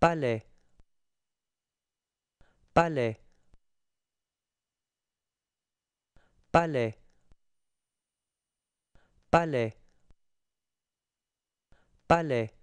palais palais palais palais palais